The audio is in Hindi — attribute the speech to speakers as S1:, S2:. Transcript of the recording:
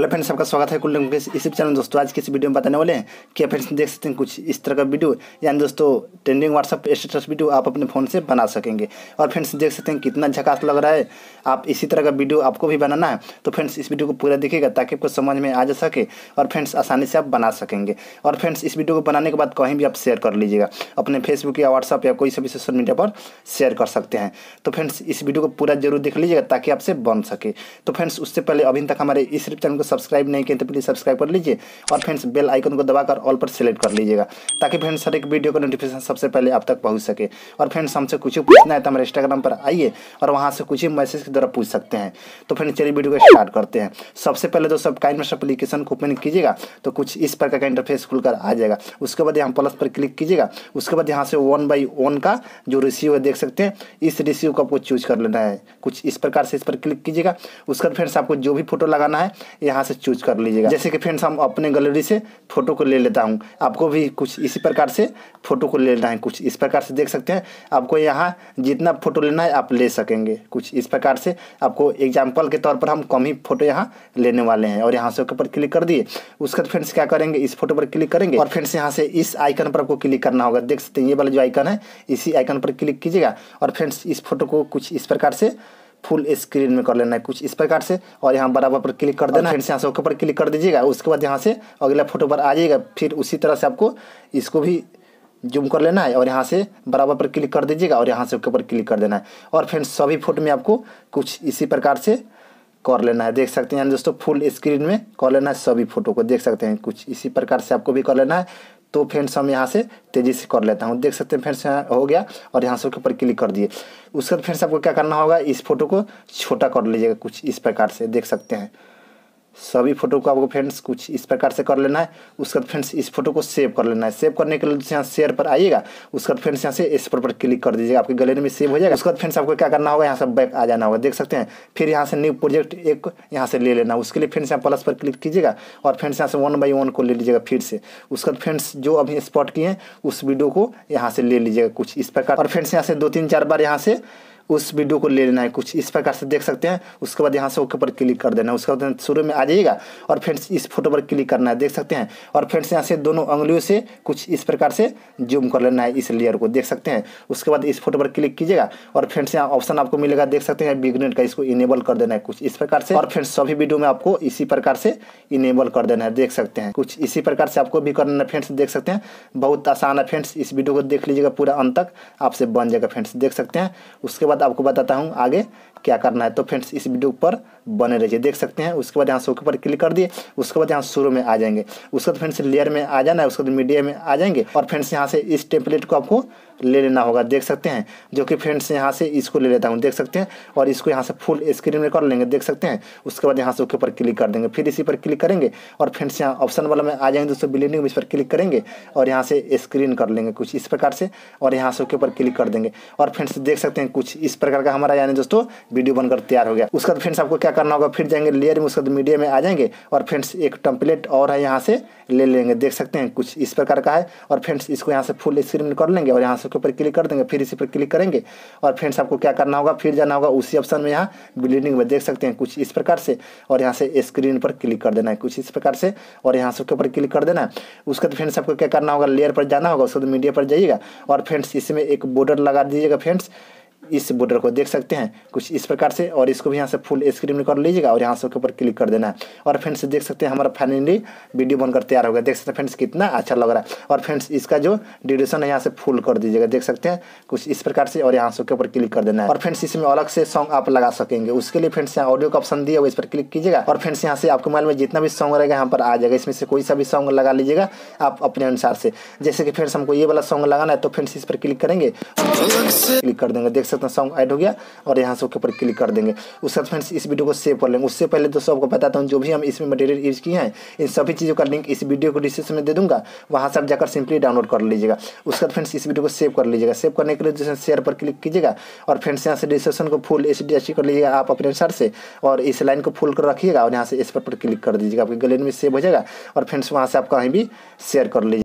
S1: हेलो फ्रेंड्स सबका स्वागत है कुल इसी चैनल दोस्तों आज किसी इस वीडियो में बताने वाले हैं कि फ्रेंड्स देख सकते हैं कुछ इस तरह का वीडियो यानी दोस्तों ट्रेंडिंग व्हाट्सअप स्टेटस वीडियो आप अपने फ़ोन से बना सकेंगे और फ्रेंड्स देख सकते हैं कितना झकास अच्छा लग रहा है आप इसी तरह का वीडियो आपको भी बनाना है तो फ्रेंड्स इस वीडियो को पूरा दिखेगा ताकि आपको समझ में आ जा सके और फ्रेंड्स आसानी से आप बना सकेंगे और फ्रेंड्स इस वीडियो को बनाने के बाद कहीं भी आप शेयर कर लीजिएगा अपने फेसबुक या व्हाट्सअप या कोई सभी सोशल मीडिया पर शेयर कर सकते हैं तो फ्रेंड्स इस वीडियो को पूरा जरूर देख लीजिएगा ताकि आपसे बन सके तो फ्रेंड्स उससे पहले अभी तक हमारे इस चैनल को सब्सक्राइब नहीं किए तो प्लीज़ सब्सक्राइब कर लीजिए और फ्रेंड्स बेल आइकन को दबाकर ऑल पर सेलेक्ट कर लीजिएगा ताकि फ्रेंड्स हर एक वीडियो का नोटिफिकेशन सबसे पहले आप तक पहुँच सके और फ्रेंड्स हमसे कुछ पूछना है तो हमारे इंस्टाग्राम पर आइए और वहाँ से कुछ ही मैसेज के द्वारा पूछ सकते हैं तो फ्रेंड्स चलिए वीडियो को स्टार्ट करते हैं सबसे पहले तो सब काइंड मास्टर अपलीकेशन को ओपन कीजिएगा तो कुछ इस प्रकार का इंटरफेस खुलकर आ जाएगा उसके बाद यहाँ प्लस पर क्लिक कीजिएगा उसके बाद यहाँ से वन बाई वन का जो रिसीव है देख सकते हैं इस रिसीव को आपको चूज कर लेना है कुछ इस प्रकार से इस पर क्लिक कीजिएगा उसके बाद फ्रेंड्स आपको जो भी फोटो लगाना है यहाँ यहाँ से चूज कर लीजिएगा जैसे कि फ्रेंड्स हम अपने गैलरी से फ़ोटो को ले लेता हूँ आपको भी कुछ इसी प्रकार से फ़ोटो को लेना है कुछ इस प्रकार से देख सकते हैं आपको यहाँ जितना फ़ोटो लेना है आप ले सकेंगे कुछ इस प्रकार से आपको एग्जाम्पल के तौर पर हम कम ही फ़ोटो यहाँ लेने वाले हैं और यहाँ से ऊपर क्लिक कर दिए उसके बाद फ्रेंड्स क्या करेंगे इस फोटो पर क्लिक करेंगे और फ्रेंड्स यहाँ से इस आइकन पर आपको क्लिक करना होगा देख सकते हैं ये वाला जो आइकन है इसी आइकन पर क्लिक कीजिएगा और फ्रेंड्स इस फोटो को कुछ इस प्रकार से फुल स्क्रीन में कर लेना है कुछ इस प्रकार से और यहाँ बराबर पर क्लिक कर देना फ्रेंड्स अच्छा। यहाँ से ओके पर क्लिक कर दीजिएगा उसके बाद यहाँ से अगला फोटो पर आ जाएगा फिर उसी तरह से आपको इसको भी जूम कर लेना है और यहाँ से बराबर पर क्लिक कर दीजिएगा और यहाँ से ओके पर क्लिक कर देना है और फ्रेंड्स सभी फोटो में आपको कुछ इसी प्रकार से कर लेना है देख सकते हैं दोस्तों फुल स्क्रीन में कर लेना है सभी फोटो को देख सकते हैं कुछ इसी प्रकार से आपको भी कर लेना है तो फ्रेंड्स हम यहाँ से तेज़ी से कर लेता हूँ देख सकते हैं फ्रेंड्स यहाँ हो गया और यहाँ से उसके ऊपर क्लिक कर दिए उसके बाद फ्रेंड्स आपको क्या करना होगा इस फोटो को छोटा कर लीजिएगा कुछ इस प्रकार से देख सकते हैं सभी फोटो को आपको फ्रेंड्स कुछ इस प्रकार से कर लेना है उसके बाद फ्रेंड्स इस फोटो को सेव कर लेना है सेव करने के लिए यहाँ शेयर पर आइएगा उसके बाद फ्रेंड्स यहाँ से इस पर, पर क्लिक कर दीजिएगा आपकी गैलरी में सेव हो जाएगा उसके बाद फ्रेंड्स आपको क्या करना होगा यहाँ से बैक आ जाना होगा देख सकते हैं फिर यहाँ से न्यू प्रोजेक्ट एक यहाँ से ले लेना उसके लिए फ्रेंड्स यहाँ प्लस पर क्लिक कीजिएगा और फ्रेंड्स यहाँ से वन बाई वन को ले लीजिएगा फिर से उसके बाद फ्रेंड्स जो अभी स्पॉट किए हैं उस वीडियो को यहाँ से ले लीजिएगा कुछ इस प्रकार और फ्रेंड्स यहाँ से दो तीन चार बार यहाँ से उस वीडियो को ले लेना है कुछ इस प्रकार से देख सकते हैं उसके बाद यहाँ से ओके पर क्लिक कर देना है उसके बाद शुरू में आ जाइएगा और फ्रेंड्स इस फोटो पर क्लिक करना है देख सकते हैं और फ्रेंड्स यहाँ से दोनों उंगलियों से कुछ इस प्रकार से जूम कर लेना है इस लेयर को देख सकते हैं उसके बाद इस फोटो पर क्लिक कीजिएगा और फ्रेंड्स यहाँ ऑप्शन आपको मिलेगा देख सकते हैं बिगनेट का इसको इनेबल कर देना है कुछ इस प्रकार से और फ्रेंड्स सभी वीडियो में आपको इसी प्रकार से इनेबल कर देना है देख सकते हैं कुछ इसी प्रकार से आपको भी करना है फ्रेंड्स देख सकते हैं बहुत आसान है फ्रेंड्स इस वीडियो को देख लीजिएगा पूरा अंत तक आपसे बन जाएगा फ्रेंड्स देख सकते हैं उसके बाद बाद आपको बताता हूँ आगे क्या करना है तो फ्रेंड्स इस वीडियो पर बने रहिए देख सकते हैं उसके बाद यहाँ सो के ऊपर क्लिक कर दिए उसके बाद यहाँ शुरू में आ जाएंगे उसके बाद फ्रेंड्स लेयर में आ जाना है उसके बाद मीडिया में आ जाएंगे और फ्रेंड्स यहाँ से इस टेम्पलेट को आपको ले लेना होगा देख सकते हैं जो कि फ्रेंड्स यहाँ से इसको ले लेता हूँ देख सकते हैं और इसको यहाँ से फुल स्क्रीन में कर लेंगे देख सकते हैं उसके बाद यहाँ से ओके पर क्लिक कर देंगे फिर इसी पर क्लिक करेंगे और फ्रेंड्स यहाँ ऑप्शन वाला में आ जाएंगे दोस्तों बिलिंडिंग इस पर क्लिक करेंगे और यहाँ से स्क्रीन कर लेंगे कुछ इस प्रकार से और यहाँ से ओके ऊपर क्लिक कर देंगे और फ्रेंड्स देख सकते हैं कुछ इस प्रकार का हमारा यानी दोस्तों वीडियो बनकर तैयार हो गया उसके बाद फ्रेंड्स आपको क्या करना होगा फिर जाएंगे लेयर में उसके बाद मीडिया में आ जाएंगे और फ्रेंड्स एक टम्पलेट और है यहाँ से ले लेंगे देख सकते हैं कुछ इस प्रकार का है और फ्रेंड्स इसको यहाँ से फुल स्क्रीन कर लेंगे और यहाँ से ऊपर क्लिक कर देंगे फिर इसी पर क्लिक करेंगे और फ्रेंड्स आपको क्या करना होगा फिर जाना होगा उसी ऑप्शन में यहाँ ब्लीडिंग में देख सकते हैं कुछ इस प्रकार से और यहाँ से स्क्रीन पर क्लिक कर देना है कुछ इस प्रकार से और यहाँ से ऊपर क्लिक कर देना है उसके बाद फ्रेंड्स आपको क्या करना होगा लेयर पर जाना होगा उसके बाद मीडिया पर जाइएगा और फ्रेंड्स इसमें एक बॉर्डर लगा दीजिएगा फ्रेंड्स इस बॉर्डर को देख सकते हैं कुछ इस प्रकार से और इसको भी यहाँ से फुल स्क्रीन में कर लीजिएगा और यहाँ से ऊपर क्लिक कर देना है और फ्रेंड्स देख सकते हैं हमारा फाइनली वीडियो बनकर तैयार हो गया देख सकते हैं फ्रेंड्स कितना अच्छा लग रहा है और फ्रेंड्स इसका जो ड्यूरेशन है यहाँ से फुल कर दीजिएगा देख सकते हैं कुछ इस प्रकार से और यहाँ से ऊपर क्लिक कर देना है और फ्रेंड्स इसमें अलग से सॉन्ग आप लगा सकेंगे उसके लिए फ्रेंड्स यहाँ ऑडियो का ऑप्शन दिया वो इस पर क्लिक कीजिएगा और फ्रेंड्स यहाँ से आपके मोबाइल में जितना भी सॉन्ग रहेगा यहाँ पर आ जाएगा इसमें से कोई सा भी सॉन्ग लगा लीजिएगा आप अपने अनुसार से जैसे कि फ्रेंड्स हमको ये वाला सॉन्ग लगाना है तो फ्रेंड्स इस पर क्लिक करेंगे क्लिक कर देंगे देख सकते अपना सॉन्ग ऐड हो गया और यहाँ से उसके ऊपर क्लिक कर देंगे उसके बाद फ्रेंड्स इस वीडियो को सेव कर लेंगे उससे पहले दोस्तों आपको बताता हूँ जो भी हम इसमें मटेरियल यूज़ किए हैं इन सभी चीज़ों का लिंक इस वीडियो को डिस्क्रिप्शन में दे दूँगा वहाँ से आप जाकर सिंपली डाउनलोड कर लीजिएगा उसके बाद फ्रेंड्स इस वीडियो को सेव कर लीजिएगा सेव करने के लिए जैसे शेयर पर क्लिक कीजिएगा और फ्रेंड्स यहाँ से डिस्क्रिप्शन को फुल एस डी कर लीजिएगा आप अपने अनुसार से और इस लाइन को फुल कर रखिएगा और यहाँ से इस पर क्लिक कर दीजिएगा आपकी गैलरी में सेव हो जाएगा और फ्रेंड्स वहाँ से आप कहीं भी शेयर कर लीजिए